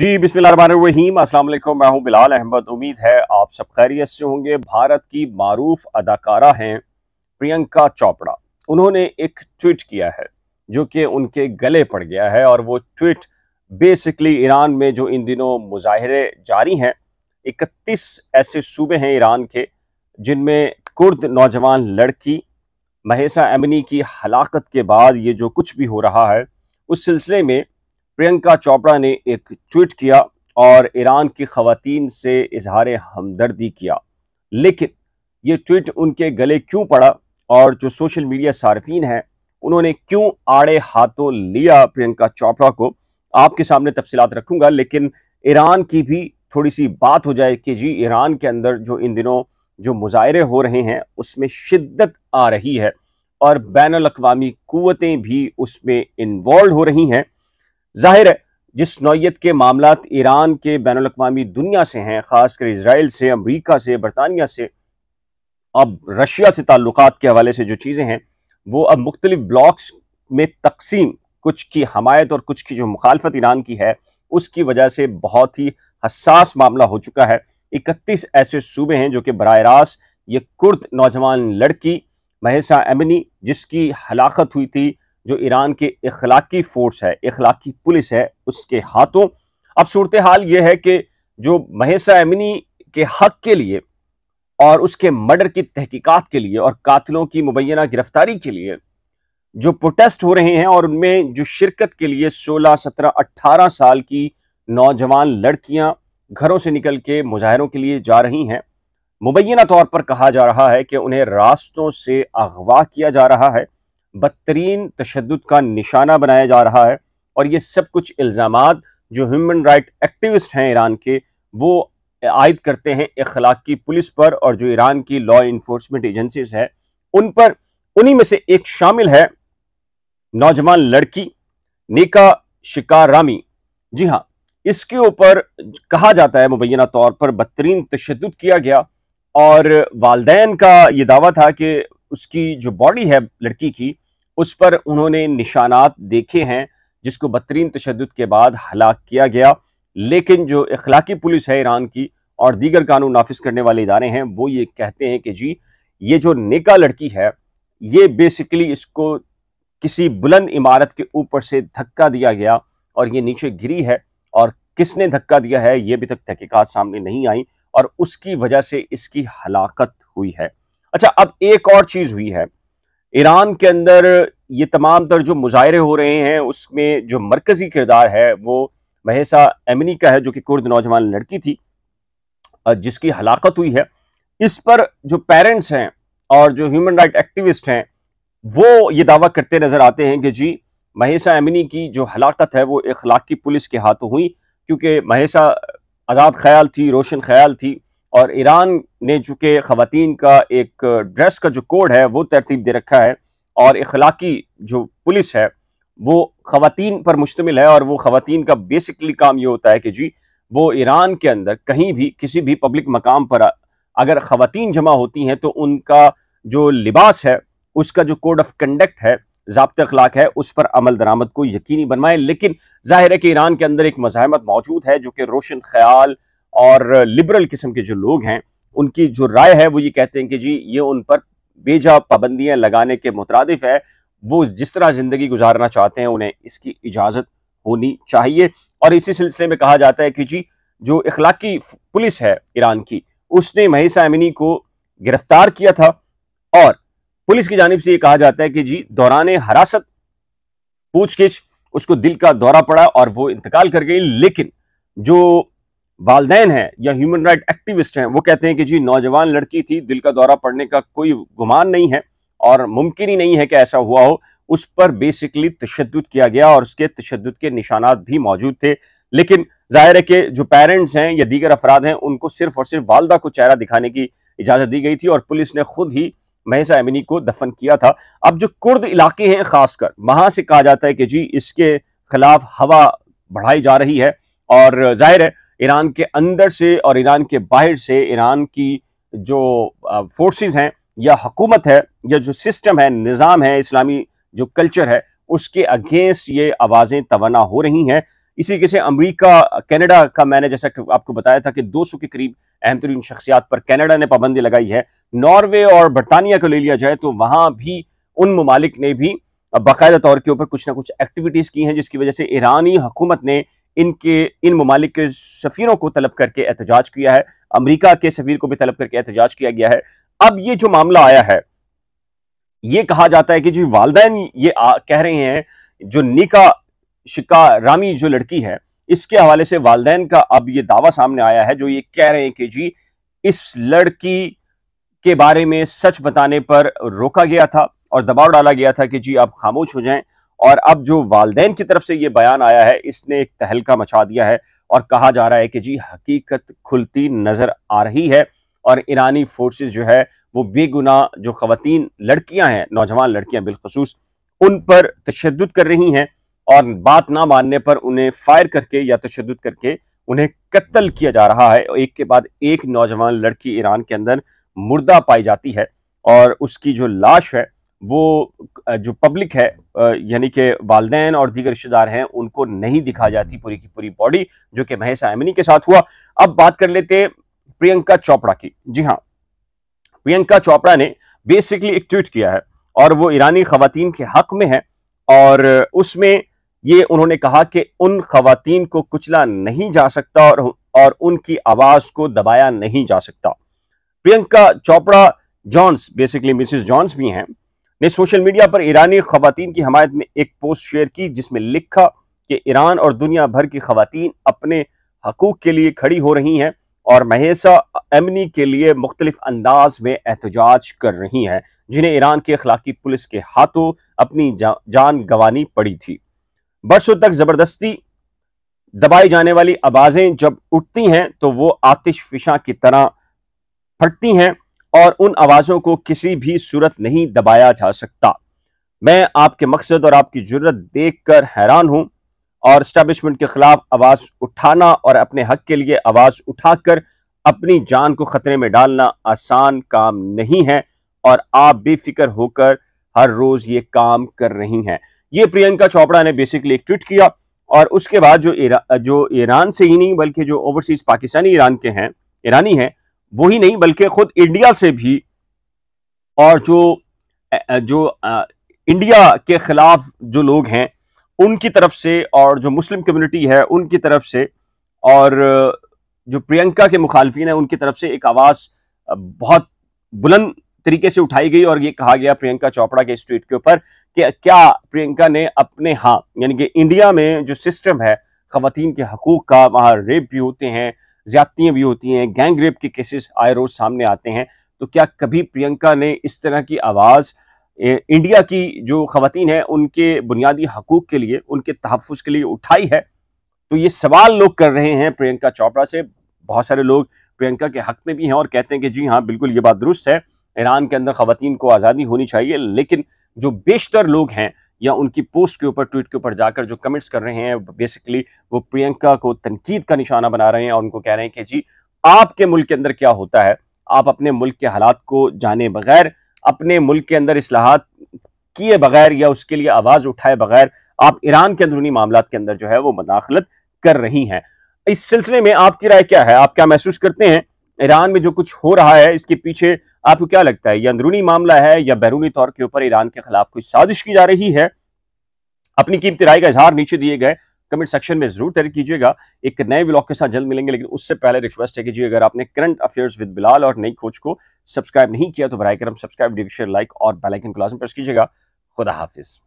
जी बिस्मिल्लाहिर्रहमानिर्रहीम अस्सलाम वालेकुम मैं हूं बिलाल अहमद उम्मीद है आप सब खैरियत से होंगे भारत की मरूफ अदाकारा हैं प्रियंका चोपड़ा उन्होंने एक ट्वीट किया है जो कि उनके गले पड़ गया है और वो ट्वीट बेसिकली ईरान में जो इन दिनों मुजाहरे जारी हैं इकतीस ऐसे सूबे हैं ईरान के जिनमें कुर्द नौजवान लड़की महेसा अमनी की हलाकत के बाद ये जो कुछ भी हो रहा है उस सिलसिले में प्रियंका चोपड़ा ने एक ट्वीट किया और ईरान की खातन से इजहार हमदर्दी किया लेकिन ये ट्वीट उनके गले क्यों पड़ा और जो सोशल मीडिया सार्फिन हैं उन्होंने क्यों आड़े हाथों लिया प्रियंका चोपड़ा को आपके सामने तफसीत रखूंगा लेकिन ईरान की भी थोड़ी सी बात हो जाए कि जी ईरान के अंदर जो इन दिनों जो मुजाहरे हो रहे हैं उसमें शिद्दत आ रही है और बैन अवी कुतें भी उसमें इन्वॉल्व हो रही हैं जाहिर है जिस नौीयत के मामला ईरान के बैन अवी दुनिया से हैं ख़ासकर इसराइल से अमरीका से बरतानिया से अब रशिया से ताल्लुक के हवाले से जो चीज़ें हैं वो अब मुख्तलि ब्लॉक्स में तकसीम कुछ की हमायत और कुछ की जो मुखालफत ईरान की है उसकी वजह से बहुत ही हसास मामला हो चुका है इकतीस ऐसे सूबे हैं जो कि बर रास्त ये कुर्द नौजवान लड़की महसा अमनी जिसकी हलाकत हुई थी जो ईरान की इखलाकी फोर्स है इखलाकी पुलिस है उसके हाथों अब सूरत हाल यह है कि जो महेशा अमिनी के हक के लिए और उसके मर्डर की तहकीकात के लिए और कातिलों की मुबैना गिरफ्तारी के लिए जो प्रोटेस्ट हो रहे हैं और उनमें जो शिरकत के लिए 16, 17, 18 साल की नौजवान लड़कियां घरों से निकल के मुजाहरों के लिए जा रही हैं मुबैना तौर पर कहा जा रहा है कि उन्हें रास्तों से अगवा किया जा रहा है बदतरीन तशद का निशाना बनाया जा रहा है और ये सब कुछ इल्ज़ाम जो ह्यूमन राइट एक्टिविस्ट हैं ईरान के वो आयद करते हैं इखलाक पुलिस पर और जो ईरान की लॉ इन्फोर्समेंट एजेंसीज है उन पर उन्हीं में से एक शामिल है नौजवान लड़की नेका शिकार रामी जी हाँ इसके ऊपर कहा जाता है मुबैना तौर पर बदतरीन तशद किया गया और वालदेन का ये दावा था कि उसकी जो बॉडी है लड़की की उस पर उन्होंने निशानात देखे हैं जिसको बदतरीन तशद के बाद हलाक किया गया लेकिन जो इखलाकी पुलिस है ईरान की और दीगर कानून नाफिज करने वाले इदारे हैं वो ये कहते हैं कि जी ये जो निका लड़की है ये बेसिकली इसको किसी बुलंद इमारत के ऊपर से धक्का दिया गया और ये नीचे गिरी है और किसने धक्का दिया है ये भी तक तहकीकत सामने नहीं आई और उसकी वजह से इसकी हलाकत हुई है अच्छा अब एक और चीज़ हुई है ईरान के अंदर ये तमाम तर जो मुजाहरे हो रहे हैं उसमें जो मरकज़ी किरदार है वो महसा एमनी का है जो कि कुर्द नौजवान लड़की थी जिसकी हलाकत हुई है इस पर जो पेरेंट्स हैं और जो ह्यूमन राइट एक्टिविस्ट हैं वो ये दावा करते नज़र आते हैं कि जी महेशा एमनी की जो हलाकत है वो इखलाकी पुलिस के हाथों हुई क्योंकि महेशा आज़ाद ख्याल थी रोशन ख्याल थी और ईरान ने चूँकि ख़वान का एक ड्रेस का जो कोड है वो तरतीब दे रखा है और इखलाकी जो पुलिस है वो ख़वान पर मुश्तमिल है और वो ख़वान का बेसिकली काम ये होता है कि जी वो ईरान के अंदर कहीं भी किसी भी पब्लिक मकाम पर अगर ख़वान जमा होती हैं तो उनका जो लिबास है उसका जो कोड ऑफ कंडक्ट है जबत अखलाक है उस पर अमल दरामद को यकीनी बनवाएं लेकिन जाहिर है कि ईरान के अंदर एक मजामत मौजूद है जो कि रोशन ख्याल और लिबरल किस्म के जो लोग हैं उनकी जो राय है वो ये कहते हैं कि जी ये उन पर बेजा पाबंदियां लगाने के मुतरद है वो जिस तरह ज़िंदगी गुजारना चाहते हैं उन्हें इसकी इजाज़त होनी चाहिए और इसी सिलसिले में कहा जाता है कि जी जो इखलाकी पुलिस है ईरान की उसने महेश अमिनी को गिरफ्तार किया था और पुलिस की जानब से यह कहा जाता है कि जी दौरान हरासत पूछ उसको दिल का दौरा पड़ा और वो इंतकाल कर गई लेकिन जो वालदेन हैं या ह्यूमन राइट एक्टिविस्ट हैं वो कहते हैं कि जी नौजवान लड़की थी दिल का दौरा पड़ने का कोई गुमान नहीं है और मुमकिन ही नहीं है कि ऐसा हुआ हो उस पर बेसिकली तशद किया गया और उसके तशद के निशानात भी मौजूद थे लेकिन जाहिर है कि जो पेरेंट्स हैं या दीगर अफराद हैं उनको सिर्फ और सिर्फ वालदा को चेहरा दिखाने की इजाज़त दी गई थी और पुलिस ने खुद ही महसा अमिनी को दफन किया था अब जो कुर्द इलाके हैं खासकर वहां से कहा जाता है कि जी इसके खिलाफ हवा बढ़ाई जा रही है और जाहिर है ईरान के अंदर से और ईरान के बाहर से ईरान की जो फोर्सेस हैं या हकूमत है या जो सिस्टम है निज़ाम है इस्लामी जो कल्चर है उसके अगेंस्ट ये आवाज़ें तोना हो रही हैं इसी के से अमरीका कैनेडा का मैंने जैसा आपको बताया था कि 200 के करीब अहम तरीन शख्सियात पर कैनेडा ने पाबंदी लगाई है नॉर्वे और बरतानिया को ले लिया जाए तो वहाँ भी उन ममालिक ने भी बाकायदा तौर के ऊपर कुछ ना कुछ एक्टिविटीज़ की हैं जिसकी वजह से ईरानी हुकूमत ने इनके इन ममालिक के सफ़ीरों को तलब करके एहतजाज किया है अमरीका के सफ़ीर को भी तलब करके एहतजाज किया गया है अब ये जो मामला आया है ये कहा जाता है कि जी वालदेन ये आ, कह रहे हैं जो निका शिका रामी जो लड़की है इसके हवाले से वालदेन का अब ये दावा सामने आया है जो ये कह रहे हैं कि जी इस लड़की के बारे में सच बताने पर रोका गया था और दबाव डाला गया था कि जी आप खामोश हो जाएं और अब जो वालदेन की तरफ से ये बयान आया है इसने एक तहलका मचा दिया है और कहा जा रहा है कि जी हकीकत खुलती नज़र आ रही है और ईरानी फोर्सेस जो है वो बेगुना जो खातन लड़कियां हैं नौजवान लड़कियां बिलखसूस उन पर तशद कर रही हैं और बात ना मानने पर उन्हें फायर करके या तशद करके उन्हें कत्ल किया जा रहा है एक के बाद एक नौजवान लड़की ईरान के अंदर मुर्दा पाई जाती है और उसकी जो लाश है वो जो पब्लिक है यानी कि वालदेन और दीगर रिश्तेदार हैं उनको नहीं दिखा जाती पूरी की पूरी बॉडी जो कि महेश आयमनी के साथ हुआ अब बात कर लेते प्रियंका चोपड़ा की जी हाँ प्रियंका चोपड़ा ने बेसिकली एक ट्वीट किया है और वो ईरानी खातन के हक में है और उसमें ये उन्होंने कहा कि उन खातन को कुचला नहीं जा सकता और और उनकी आवाज़ को दबाया नहीं जा सकता Priyanka Chopra Jonas basically Mrs Jonas भी हैं ने सोशल मीडिया पर ईरानी खवतान की हमायत में एक पोस्ट शेयर की जिसमें लिखा कि ईरान और दुनिया भर की खवतान अपने हकूक के लिए खड़ी हो रही हैं और महेशा अमनी के लिए मुख्तलिफ अंदाज में एहतजाज कर रही हैं जिन्हें ईरान के अखलाकी पुलिस के हाथों अपनी जा, जान गंवानी पड़ी थी बरसों तक ज़बरदस्ती दबाई जाने वाली आवाज़ें जब उठती हैं तो वो आतिश फिशा की तरह फटती हैं और उन आवाज़ों को किसी भी सूरत नहीं दबाया जा सकता मैं आपके मकसद और आपकी जरूरत देख कर हैरान हूँ और स्टैब्लिशमेंट के खिलाफ आवाज़ उठाना और अपने हक के लिए आवाज़ उठाकर अपनी जान को ख़तरे में डालना आसान काम नहीं है और आप बेफिक्र होकर हर रोज़ ये काम कर रही हैं ये प्रियंका चोपड़ा ने बेसिकली एक ट्वीट किया और उसके बाद जो इरा, जो ईरान से ही नहीं बल्कि जो ओवरसीज पाकिस्तानी ईरान के हैं ईरानी हैं वो ही नहीं बल्कि खुद इंडिया से भी और जो जो इंडिया के खिलाफ जो लोग हैं उनकी तरफ से और जो मुस्लिम कम्युनिटी है उनकी तरफ से और जो प्रियंका के मुखालफी हैं उनकी तरफ से एक आवाज़ बहुत बुलंद तरीके से उठाई गई और ये कहा गया प्रियंका चोपड़ा के स्ट्रीट के ऊपर कि क्या प्रियंका ने अपने हाँ यानी कि इंडिया में जो सिस्टम है खातन के हकूक का वहाँ रेप भी होते हैं ज्यादतियाँ भी होती हैं गैंग रेप के केसेस आए रोज सामने आते हैं तो क्या कभी प्रियंका ने इस तरह की आवाज़ इंडिया की जो खातन है उनके बुनियादी हकूक़ के लिए उनके तहफ़ के लिए उठाई है तो ये सवाल लोग कर रहे हैं प्रियंका चोपड़ा से बहुत सारे लोग प्रियंका के हक में भी हैं और कहते हैं कि जी हाँ बिल्कुल ये बात दुरुस्त है ईरान के अंदर खातन को आज़ादी होनी चाहिए लेकिन जो बेशतर लोग हैं या उनकी पोस्ट के ऊपर ट्वीट के ऊपर जाकर जो कमेंट्स कर रहे हैं बेसिकली वो प्रियंका को तनकीद का निशाना बना रहे हैं और उनको कह रहे हैं कि जी आपके मुल्क के अंदर क्या होता है आप अपने मुल्क के हालात को जाने बगैर अपने मुल्क के अंदर असलाहत किए बगैर या उसके लिए आवाज़ उठाए बगैर आप ईरान के अंदरूनी मामला के अंदर जो है वो मुदाखलत कर रही हैं इस सिलसिले में आपकी राय क्या है आप क्या महसूस करते हैं ईरान में जो कुछ हो रहा है इसके पीछे आपको क्या लगता है यह अंदरूनी मामला है या बैरूनी तौर के ऊपर ईरान के खिलाफ कोई साजिश की जा रही है अपनी कीमती राय का इजहार नीचे दिए गए कमेंट सेक्शन में जरूर तैयार कीजिएगा एक नए ब्लॉग के साथ जल्द मिलेंगे लेकिन उससे पहले रिक्वेस्ट है कि जी अगर आपने करंट अफेयर्स विद बिलाल और नई खोज को सब्सक्राइब नहीं किया तो बरकर सब्सक्राइब शेयर लाइक और बेलाइकन को लाजम प्रेस कीजिएगा खुदा हाफिज़